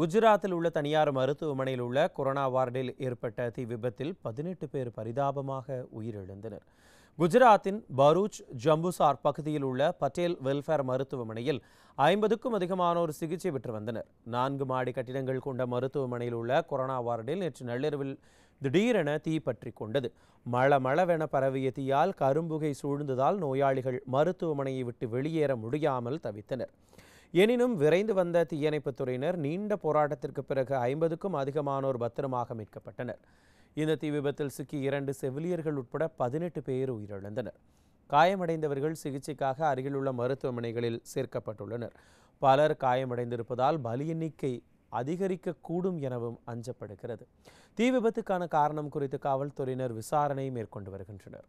குஜராத்தில் உள்ள தனியார் மருத்துவமனையில் உள்ள கொரோனா வார்டில் ஏற்பட்ட தீ விபத்தில் பதினெட்டு பேர் பரிதாபமாக உயிரிழந்தனர் குஜராத்தின் பரூச் ஜம்புசார் பகுதியில் உள்ள பட்டேல் வெல்ஃபேர் மருத்துவமனையில் ஐம்பதுக்கும் அதிகமானோர் சிகிச்சை பெற்று வந்தனர் நான்கு மாடி கட்டிடங்கள் கொண்ட மருத்துவமனையில் உள்ள கொரோனா வார்டில் நேற்று நள்ளிரவில் திடீரென தீ பற்றி கொண்டது மழ மழவென பரவிய தீயால் கரும்புகை சூழ்ந்ததால் நோயாளிகள் மருத்துவமனையை விட்டு வெளியேற முடியாமல் தவித்தனர் எனினும் விரைந்து வந்த தீயணைப்புத் துறையினர் நீண்ட போராட்டத்திற்கு பிறகு ஐம்பதுக்கும் அதிகமானோர் பத்திரமாக மீட்கப்பட்டனர் இந்த தீ விபத்தில் சிக்கி இரண்டு செவிலியர்கள் உட்பட பதினெட்டு பேர் உயிரிழந்தனர் காயமடைந்தவர்கள் சிகிச்சைக்காக அருகிலுள்ள மருத்துவமனைகளில் சேர்க்கப்பட்டுள்ளனர் பலர் காயமடைந்திருப்பதால் பலி எண்ணிக்கை அதிகரிக்கக்கூடும் எனவும் அஞ்சப்படுகிறது தீ விபத்துக்கான காரணம் குறித்து காவல்துறையினர் விசாரணை மேற்கொண்டு வருகின்றனர்